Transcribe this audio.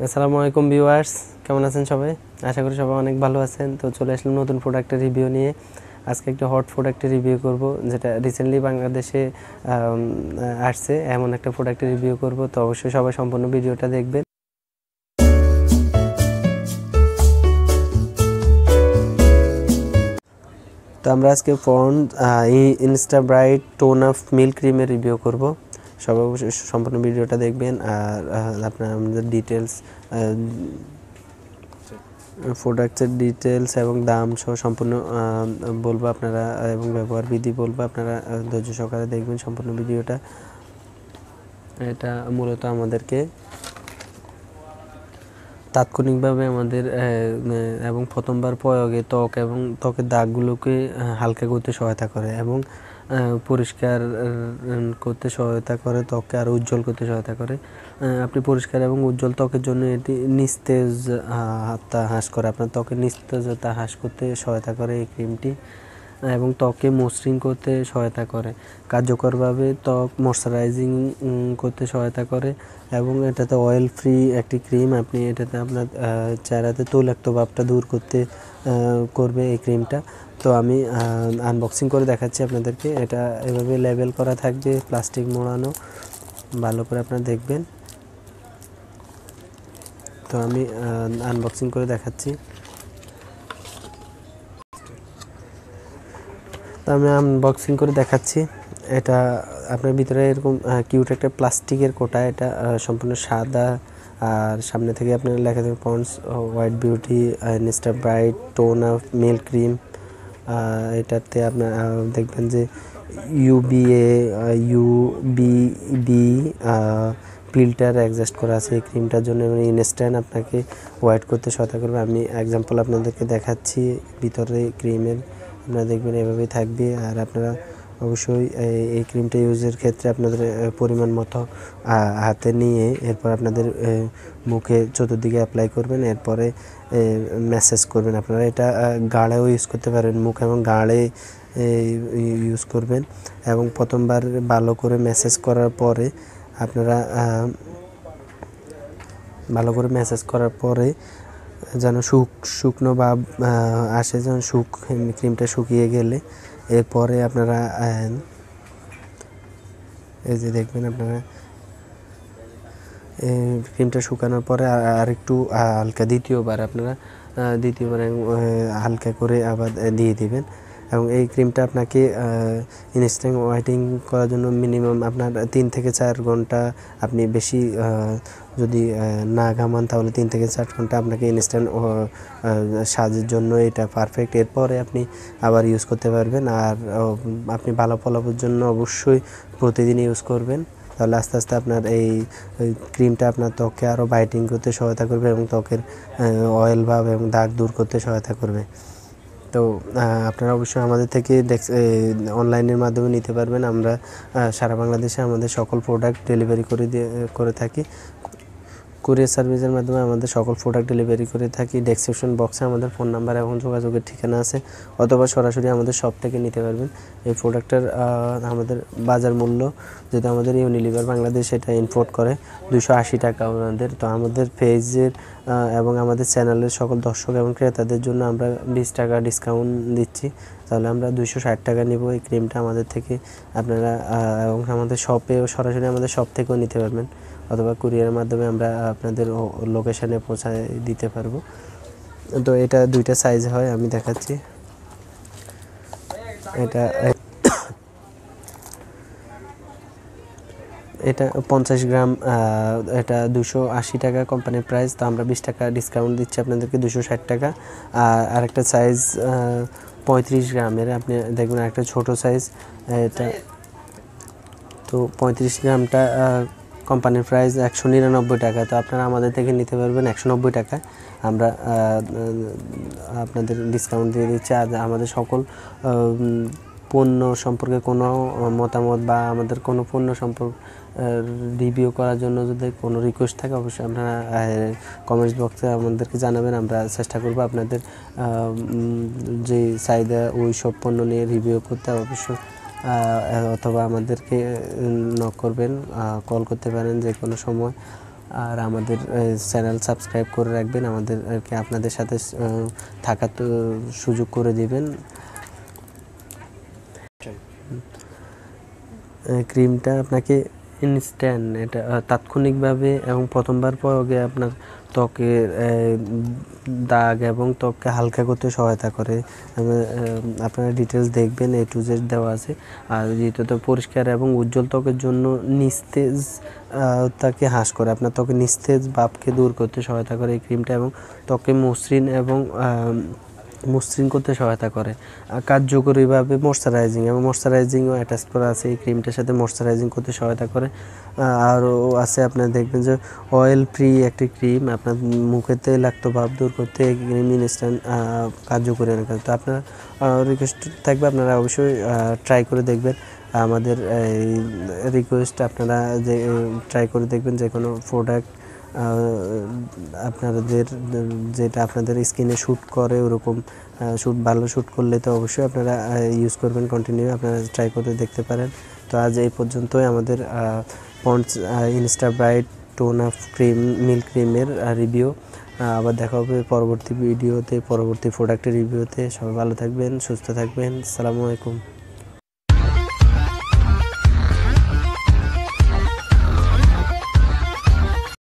আসসালামু আলাইকুম ভিউয়ার্স কেমন আছেন সবাই আশা করি সবাই অনেক ভালো আছেন তো চলে আসলাম নতুন প্রোডাক্টের রিভিউ নিয়ে আজকে একটা হট প্রোডাক্টের রিভিউ করব যেটা রিসেন্টলি বাংলাদেশে আসছে এমন একটা প্রোডাক্টের রিভিউ করব তো অবশ্যই সবাই সম্পূর্ণ ভিডিওটা দেখবেন তো আমরা আজকে Pond's insta bright tone of milk ক্রিমের রিভিউ করব সর্বশেষ সম্পূর্ণ ভিডিওটা দেখবেন আর আপনার আমাদের ডিটেলস প্রোডাক্টের ডিটেলস এবং দাম সহ সম্পূর্ণ বলবো আপনারা এবং ব্যবহার বিধি বলবো আপনারা ধৈর্য সহকারে দেখবেন সম্পূর্ণ ভিডিওটা এটা মূলত আমাদেরকে তাৎক্ষণিকভাবে আমাদের এবং প্রথমবার প্রয়োগে ত্বক এবং ত্বকের দাগগুলোকে হালকা করতে সহায়তা করে এবং পরিষ্কার করতে সহায়তা করে ত্বককে আরও উজ্জ্বল করতে সহায়তা করে আপনি পরিষ্কার এবং উজ্জ্বল ত্বকের জন্য এটি নিস্তেজ তা হ্রাস করে আপনার ত্বকের নিস্তেজতা হ্রাস করতে সহায়তা করে এই ক্রিমটি এবং ত্বকে মসৃণ করতে সহায়তা করে কার্যকরভাবে ত্বক ময়শ্চারাইজিং করতে সহায়তা করে এবং এটাতে অয়েল ফ্রি একটি ক্রিম আপনি এটাতে আপনার চেহারাতে তৈলাক্ত ভাবটা দূর করতে করবে এই ক্রিমটা তো আমি আনবক্সিং করে দেখাচ্ছি আপনাদেরকে এটা এভাবে লেবেল করা থাকবে প্লাস্টিক মোড়ানো ভালো করে আপনারা দেখবেন তো আমি আনবক্সিং করে দেখাচ্ছি তো আমি আনবক্সিং করে দেখাচ্ছি এটা আপনার ভিতরে এরকম কিউট একটা প্লাস্টিকের কোটা এটা সম্পূর্ণ সাদা আর সামনে থেকে আপনার লেখা থাকবে Pond's white beauty insta bright tone of milk cream এটাতে আপনার দেখবেন যে UVA U V filter adjust করা আছে এই ক্রিমটার জন্য মানে ইনস্ট্যান্ট আপনাকে ওয়াইট করতে সহায়তা করবে আমি এক্সাম্পল আপনাদেরকে দেখাচ্ছি ভিতরে ক্রিমের আপনারা দেখবেন এভাবেই থাকবে আর আপনারা অবশ্যই এই ক্রিমটা ইউজের ক্ষেত্রে আপনাদের পরিমাণ মতো হাতে নিয়ে এরপর আপনাদের মুখে চতুর্দিকে অ্যাপ্লাই করবেন এরপরে ম্যাসেজ করবেন আপনারা এটা গাড়েও ইউজ করতে পারেন মুখ এবং গাড়ে ইউজ করবেন এবং প্রথমবার ভালো করে ম্যাসেজ করার পরে আপনারা ভালো করে ম্যাসেজ করার পরে যেন শুক শুকনো ভাব আসে যেন শুক ক্রিমটা শুকিয়ে গেলে এরপরে আপনারা এই যে দেখবেন আপনারা ক্রিমটা শুকানোর পরে আর একটু হালকা দ্বিতীয়বার আপনারা দ্বিতীয়বার হালকা করে আবার দিয়ে দিবেন এবং এই ক্রিমটা আপনাকে ইনস্ট্যান্ট ওয়াইটিং করার জন্য মিনিমাম আপনার তিন থেকে চার ঘন্টা আপনি বেশি যদি না ঘামান তাহলে তিন থেকে চার ঘন্টা আপনাকে ইনস্ট্যান্ট সাজের জন্য এটা পারফেক্ট এরপরে আপনি আবার ইউজ করতে পারবেন আর আপনি ভালো ফলাফলের জন্য অবশ্যই প্রতিদিন ইউজ করবেন তাহলে আস্তে আস্তে আপনার এই ক্রিমটা আপনার ত্বককে আরও বাইটিং করতে সহায়তা করবে এবং ত্বকের অয়েল ভাব এবং দাগ দূর করতে সহায়তা করবে তো আপনারা অবশ্যই আমাদের থেকে অনলাইনের মাধ্যমে নিতে পারবেন আমরা সারা বাংলাদেশে আমাদের সকল প্রোডাক্ট ডেলিভারি করে দিয়ে করে থাকি কুরিয়ার সার্ভিসের মাধ্যমে আমাদের সকল প্রোডাক্ট ডেলিভারি করে থাকি ডেসক্রিপশন বক্সে আমাদের ফোন নাম্বার এবং যোগাযোগের ঠিকানা আছে অথবা সরাসরি আমাদের শপ থেকে নিতে পারবেন এই প্রোডাক্টের আমাদের বাজার মূল্য যেহেতু আমাদের ইউনিলিভার বাংলাদেশ এটা ইম্পোর্ট করে দুশো আশি টাকা ওনাদের তো আমাদের পেজের এবং আমাদের চ্যানেলের সকল দর্শক এবং ক্রেতাদের জন্য আমরা বিশ টাকা ডিসকাউন্ট দিচ্ছি তাহলে আমরা দুশো ষাট টাকা নেব এই ক্রিমটা আমাদের থেকে আপনারা এবং আমাদের শপেও সরাসরি আমাদের শপ থেকেও নিতে পারবেন অথবা কুরিয়ারের মাধ্যমে আমরা আপনাদের লোকেশানে পৌঁছায় দিতে পারবো তো এটা দুইটা সাইজ হয় আমি দেখাচ্ছি এটা এটা পঞ্চাশ গ্রাম এটা দুশো আশি টাকা কোম্পানির প্রাইস তো আমরা বিশ টাকা ডিসকাউন্ট দিচ্ছি আপনাদেরকে দুশো ষাট টাকা আর আরেকটা সাইজ পঁয়ত্রিশ গ্রামের আপনি দেখবেন একটা ছোট সাইজ এটা তো পঁয়ত্রিশ গ্রামটা কোম্পানির প্রাইস একশো নিরানব্বই টাকা তো আপনারা আমাদের থেকে নিতে পারবেন একশো নব্বই টাকা আমরা আপনাদের ডিসকাউন্ট দিয়ে দিচ্ছি আর আমাদের সকল পণ্য সম্পর্কে কোনো মতামত বা আমাদের কোনো পণ্য সম্পর্ক রিভিউ করার জন্য যদি কোনো রিকোয়েস্ট থাকে অবশ্যই আপনারা কমেন্টস বক্সে আমাদেরকে জানাবেন আমরা চেষ্টা করব আপনাদের যে চাহিদা ওই সব পণ্য নিয়ে রিভিউ করতে অবশ্যই অথবা আমাদেরকে নক করবেন কল করতে পারেন যে কোনো সময় আর আমাদের চ্যানেল সাবস্ক্রাইব করে রাখবেন আমাদেরকে আপনাদের সাথে থাকার সুযোগ করে দিবেন ক্রিমটা আপনাকে ইনস্ট্যান্ট এটা তাৎক্ষণিকভাবে এবং প্রথমবার প্রয়োগে আপনার ত্বকের দাগ এবং ত্বককে হালকা করতে সহায়তা করে আপনারা ডিটেলস দেখবেন এ টু জেড দেওয়া আছে আর দ্বিতীয়ত পরিষ্কার এবং উজ্জ্বল ত্বকের জন্য নিস্তেজ তাকে হ্রাস করে আপনার ত্বকে নিস্তেজ বাপকে দূর করতে সহায়তা করে এই ক্রিমটা এবং ত্বকে মসৃণ এবং মসৃণ করতে সহায়তা করে কার্যকরীভাবে ময়শ্চারাইজিং এবং ময়শ্চারাইজিংও অ্যাটাচ করা আছে এই ক্রিমটার সাথে ময়শ্চারাইজিং করতে সহায়তা করে আরও আছে আপনার দেখবেন যে অয়েল ফ্রি একটি ক্রিম আপনার মুখেতে লাগতো ভাব দূর করতে এই ক্রিম ইনস্ট্যান্ট কার্যকরী অনেক তো আপনার রিকোয়েস্ট থাকবে আপনারা অবশ্যই ট্রাই করে দেখবেন আমাদের এই রিকোয়েস্ট আপনারা যে ট্রাই করে দেখবেন যে কোনো প্রোডাক্ট আপনাদের যেটা আপনাদের স্কিনে শ্যুট করে ওরকম শ্যুট ভালো শ্যুট করলে তো অবশ্যই আপনারা ইউজ করবেন কন্টিনিউ আপনারা ট্রাই করে দেখতে পারেন তো আজ এই পর্যন্তই আমাদের Pond's insta bright tone of cream milk ক্রিমের রিভিউ আবার দেখা হবে পরবর্তী ভিডিওতে পরবর্তী প্রোডাক্টের রিভিউতে সবাই ভালো থাকবেন সুস্থ থাকবেন আসসালামু আলাইকুম